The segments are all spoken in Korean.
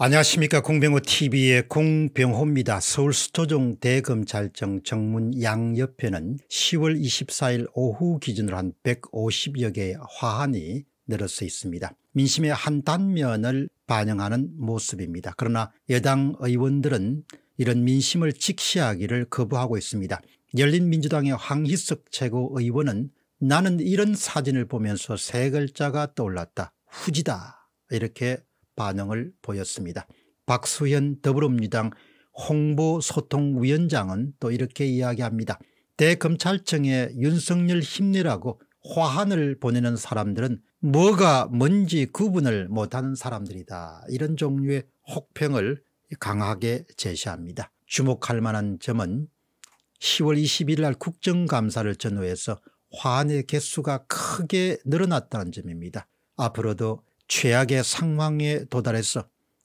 안녕하십니까 공병호TV의 공병호입니다. 서울 수도종 대검찰청 정문 양옆에는 10월 24일 오후 기준으로 한 150여 개의 화환이 늘어서 있습니다. 민심의 한 단면을 반영하는 모습입니다. 그러나 여당 의원들은 이런 민심을 직시하기를 거부하고 있습니다. 열린민주당의 황희석 최고의원은 나는 이런 사진을 보면서 세 글자가 떠올랐다. 후지다 이렇게 반응을 보였습니다. 박수현 더불어민주당 홍보소통위원장은 또 이렇게 이야기합니다. 대검찰청에 윤석열 힘내라고 화환을 보내는 사람들은 뭐가 뭔지 구분을 못하는 사람들이다. 이런 종류의 혹평을 강하게 제시합니다. 주목할 만한 점은 10월 21일 날 국정감사를 전후해서 화환의 개수가 크게 늘어났다는 점입니다. 앞으로도 최악의 상황에 도달해서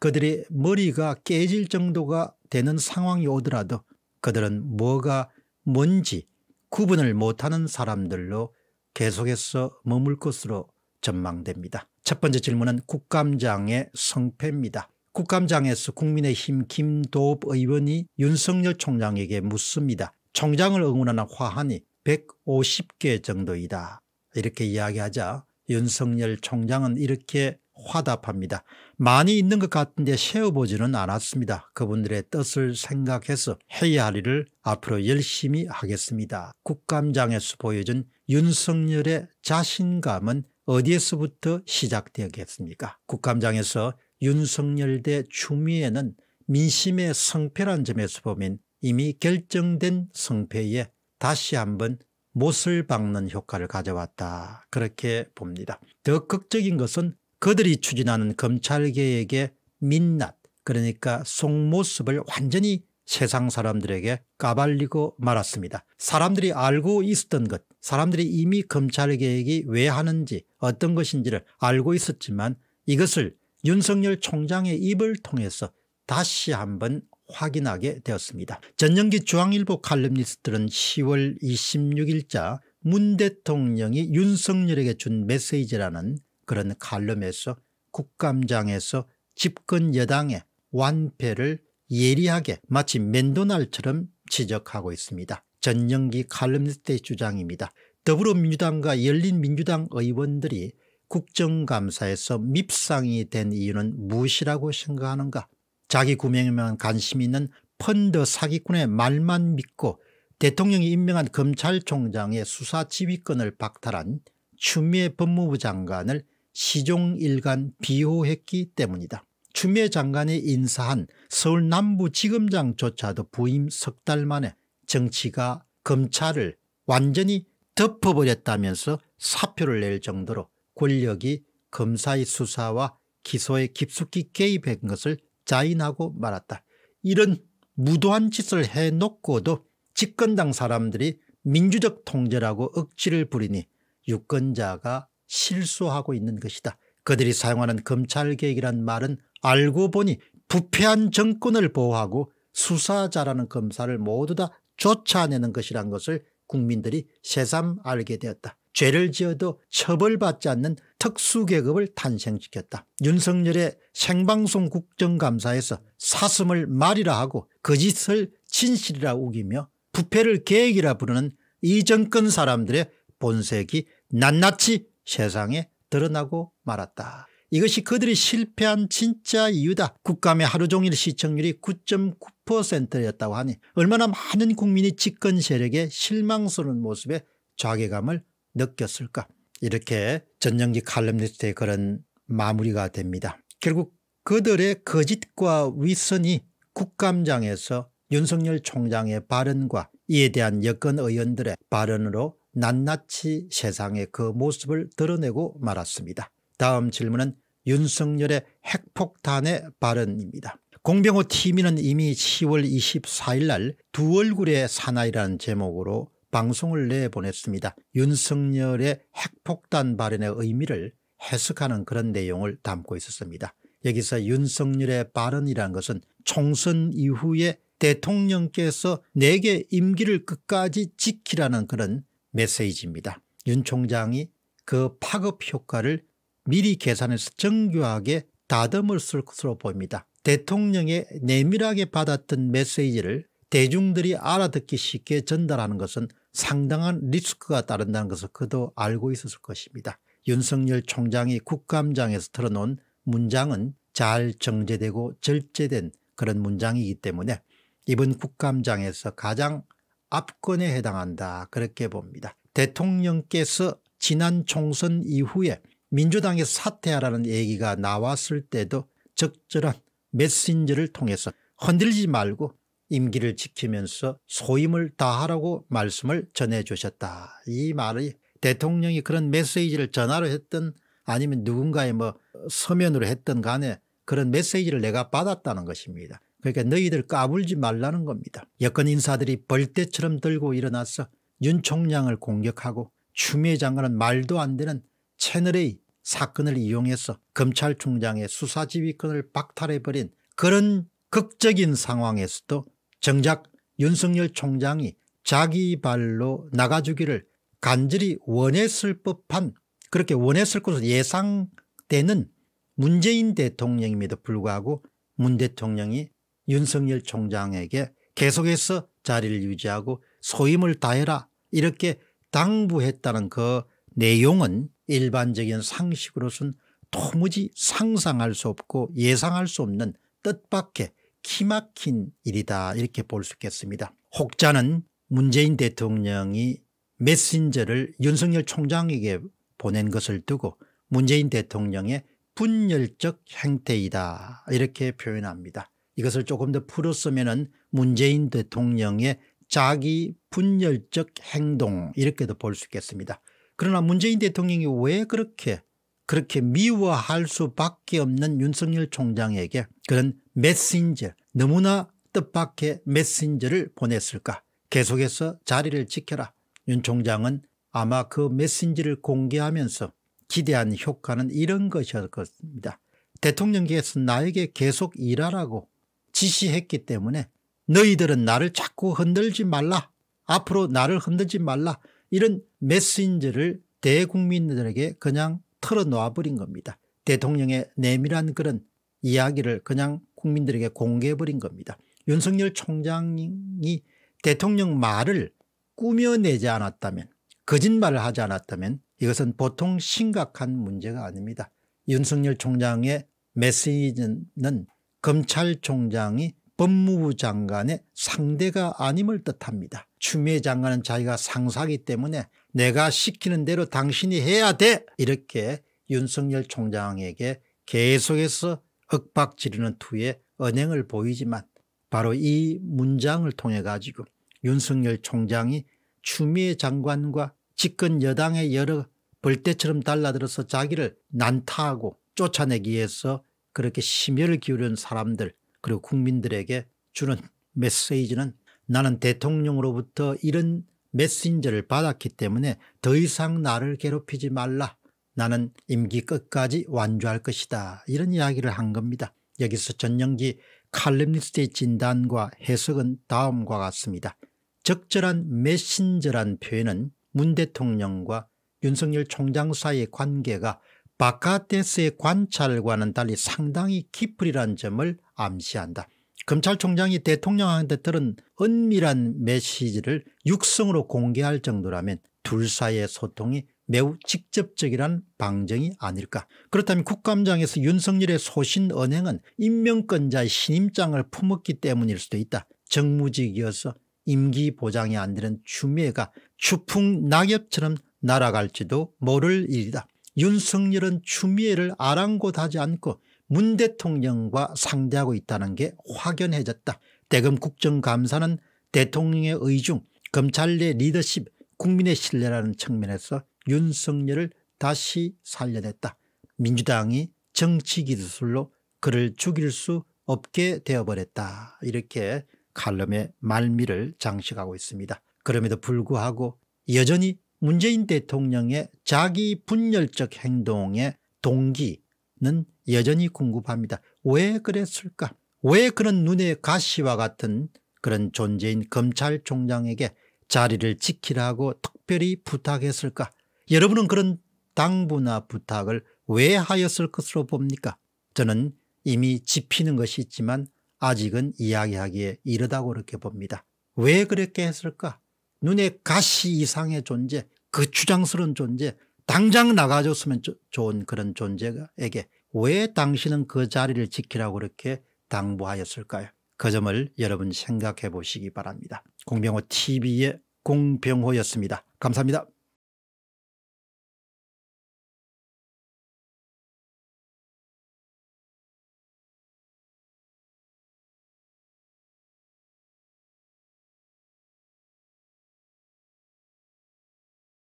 그들의 머리가 깨질 정도가 되는 상황이 오더라도 그들은 뭐가 뭔지 구분을 못하는 사람들로 계속해서 머물 것으로 전망됩니다. 첫 번째 질문은 국감장의 성패입니다. 국감장에서 국민의힘 김도읍 의원이 윤석열 총장에게 묻습니다. 총장을 응원하는 화환이 150개 정도이다. 이렇게 이야기하자 윤석열 총장은 이렇게 화답합니다. 많이 있는 것 같은데 세어보지는 않았습니다. 그분들의 뜻을 생각해서 해야 할 일을 앞으로 열심히 하겠습니다. 국감장에서 보여준 윤석열의 자신감은 어디에서부터 시작되었겠습니까 국감장에서 윤석열 대 추미애는 민심의 성패란 점에서 보면 이미 결정된 성패에 다시 한번 못을 박는 효과를 가져왔다 그렇게 봅니다. 더 극적인 것은 그들이 추진하는 검찰개혁의 민낯 그러니까 속모습을 완전히 세상 사람들에게 까발리고 말았습니다. 사람들이 알고 있었던 것 사람들이 이미 검찰개혁이 왜 하는지 어떤 것인지를 알고 있었지만 이것을 윤석열 총장의 입을 통해서 다시 한번 확인하게 되었습니다. 전영기 중앙일보 칼럼니스트는 10월 26일자 문 대통령이 윤석열에게 준 메시지라는 그런 칼럼에서 국감장에서 집권 여당의 완패를 예리하게 마치 맨도날처럼 지적하고 있습니다. 전영기 칼럼니스트의 주장입니다. 더불어민주당과 열린민주당 의원들이 국정감사에서 밉상이 된 이유는 무엇이라고 생각하는가 자기 구명에만 관심 있는 펀드 사기꾼의 말만 믿고 대통령이 임명한 검찰총장의 수사 지휘권을 박탈한 추미애 법무부 장관을 시종 일관 비호했기 때문이다. 추미애 장관이 인사한 서울 남부지검장조차도 부임 석 달 만에 정치가 검찰을 완전히 덮어버렸다면서 사표를 낼 정도로 권력이 검사의 수사와 기소에 깊숙이 개입한 것을 자인하고 말았다. 이런 무도한 짓을 해놓고도 집권당 사람들이 민주적 통제라고 억지를 부리니 유권자가 실수하고 있는 것이다. 그들이 사용하는 검찰개혁이란 말은 알고 보니 부패한 정권을 보호하고 수사자라는 검사를 모두 다 쫓아내는 것이란 것을 국민들이 새삼 알게 되었다. 죄를 지어도 처벌받지 않는 특수계급을 탄생시켰다. 윤석열의 생방송 국정감사에서 사슴을 말이라 하고 거짓을 진실이라 우기며 부패를 계획이라 부르는 이 정권 사람들의 본색이 낱낱이 세상에 드러나고 말았다. 이것이 그들이 실패한 진짜 이유다. 국감의 하루 종일 시청률이 9.9%였다고 하니 얼마나 많은 국민이 집권 세력의 실망스러운 모습에 좌괴감을 느꼈을까 이렇게 전영기 칼럼니스트의 그런 마무리가 됩니다. 결국 그들의 거짓과 위선이 국감장에서 윤석열 총장의 발언과 이에 대한 여권 의원들의 발언으로 낱낱이 세상의 그 모습을 드러내고 말았습니다. 다음 질문은 윤석열의 핵폭탄의 발언입니다. 공병호 TV는 이미 10월 24일 날 두 얼굴의 사나이라는 제목으로 방송을 내보냈습니다. 윤석열의 핵폭탄 발언의 의미를 해석하는 그런 내용을 담고 있었습니다. 여기서 윤석열의 발언이라는 것은 총선 이후에 대통령께서 내게 임기를 끝까지 지키라는 그런 메시지입니다. 윤 총장이 그 파급 효과를 미리 계산해서 정교하게 다듬을 것으로 보입니다. 대통령의 내밀하게 받았던 메시지를 대중들이 알아듣기 쉽게 전달하는 것은 상당한 리스크가 따른다는 것을 그도 알고 있었을 것입니다. 윤석열 총장이 국감장에서 털어놓은 문장은 잘 정제되고 절제된 그런 문장이기 때문에 이번 국감장에서 가장 압권에 해당한다 그렇게 봅니다. 대통령께서 지난 총선 이후에 민주당에 사퇴하라는 얘기가 나왔을 때도 적절한 메신저를 통해서 흔들지 말고 임기를 지키면서 소임을 다하라고 말씀을 전해 주셨다. 이 말이 대통령이 그런 메시지를 전화로 했던 아니면 누군가의 뭐 서면으로 했던 간에 그런 메시지를 내가 받았다는 것입니다. 그러니까 너희들 까불지 말라는 겁니다. 여권 인사들이 벌떼처럼 들고 일어나서 윤 총장을 공격하고 추미애 장관은 말도 안 되는 채널A 사건을 이용해서 검찰총장의 수사지휘권을 박탈해버린 그런 극적인 상황에서도 정작 윤석열 총장이 자기 발로 나가주기를 간절히 원했을 법한 그렇게 원했을 것으로 예상되는 문재인 대통령임에도 불구하고 문 대통령이 윤석열 총장에게 계속해서 자리를 유지하고 소임을 다해라 이렇게 당부했다는 그 내용은 일반적인 상식으로선 도무지 상상할 수 없고 예상할 수 없는 뜻밖의 기막힌 일이다 이렇게 볼 수 있겠습니다. 혹자는 문재인 대통령이 메신저를 윤석열 총장에게 보낸 것을 두고 문재인 대통령의 분열적 행태이다 이렇게 표현합니다. 이것을 조금 더 풀었으면 문재인 대통령의 자기 분열적 행동 이렇게도 볼 수 있겠습니다. 그러나 문재인 대통령이 왜 그렇게 그렇게 미워할 수밖에 없는 윤석열 총장에게 그런 메신저 너무나 뜻밖의 메신저를 보냈을까 계속해서 자리를 지켜라 윤 총장은 아마 그메신저를 공개하면서 기대한 효과는 이런 것이었습니다. 대통령께서 나에게 계속 일하라고 지시했기 때문에 너희들은 나를 자꾸 흔들지 말라 앞으로 나를 흔들지 말라 이런 메신저를 대국민들에게 그냥 털어놓아버린 겁니다. 대통령의 내밀한 그런 이야기를 그냥 국민들에게 공개해버린 겁니다. 윤석열 총장이 대통령 말을 꾸며내지 않았다면 거짓말을 하지 않았다면 이것은 보통 심각한 문제가 아닙니다. 윤석열 총장의 메시지는 검찰총장이 법무부 장관의 상대가 아님을 뜻합니다. 추미애 장관은 자기가 상사기 때문에 내가 시키는 대로 당신이 해야 돼 이렇게 윤석열 총장에게 계속해서 억박 지르는 투의 언행을 보이지만 바로 이 문장을 통해 가지고 윤석열 총장이 추미애 장관과 집권 여당의 여러 벌떼처럼 달라들어서 자기를 난타하고 쫓아내기 위해서 그렇게 심혈을 기울인 사람들 그리고 국민들에게 주는 메시지는 나는 대통령으로부터 이런 메신저를 받았기 때문에 더 이상 나를 괴롭히지 말라 나는 임기 끝까지 완주할 것이다 이런 이야기를 한 겁니다. 여기서 전영기 칼럼니스트의 진단과 해석은 다음과 같습니다. 적절한 메신저란 표현은 문 대통령과 윤석열 총장 사이의 관계가 바깥에서의 관찰과는 달리 상당히 깊으리란 점을 암시한다. 검찰총장이 대통령한테 들은 은밀한 메시지를 육성으로 공개할 정도라면 둘 사이의 소통이 매우 직접적이란 방정이 아닐까. 그렇다면 국감장에서 윤석열의 소신 언행은 임명권자의 신임장을 품었기 때문일 수도 있다. 정무직이어서 임기 보장이 안 되는 추미애가 추풍 낙엽처럼 날아갈지도 모를 일이다. 윤석열은 추미애를 아랑곳하지 않고 문 대통령과 상대하고 있다는 게 확연해졌다. 대검 국정감사는 대통령의 의중, 검찰 내 리더십, 국민의 신뢰라는 측면에서 윤석열을 다시 살려냈다. 민주당이 정치 기술로 그를 죽일 수 없게 되어버렸다. 이렇게 칼럼의 말미를 장식하고 있습니다. 그럼에도 불구하고 여전히 문재인 대통령의 자기 분열적 행동의 동기는 여전히 궁금합니다. 왜 그랬을까? 왜 그런 눈의 가시와 같은 그런 존재인 검찰총장에게 자리를 지키라고 특별히 부탁했을까? 여러분은 그런 당부나 부탁을 왜 하였을 것으로 봅니까? 저는 이미 지피는 것이 있지만 아직은 이야기하기에 이르다고 그렇게 봅니다. 왜 그렇게 했을까? 눈에 가시 이상의 존재, 그 추장스러운 존재, 당장 나가줬으면 좋은 그런 존재에게 왜 당신은 그 자리를 지키라고 그렇게 당부하였을까요? 그 점을 여러분 생각해 보시기 바랍니다. 공병호 TV의 공병호였습니다. 감사합니다.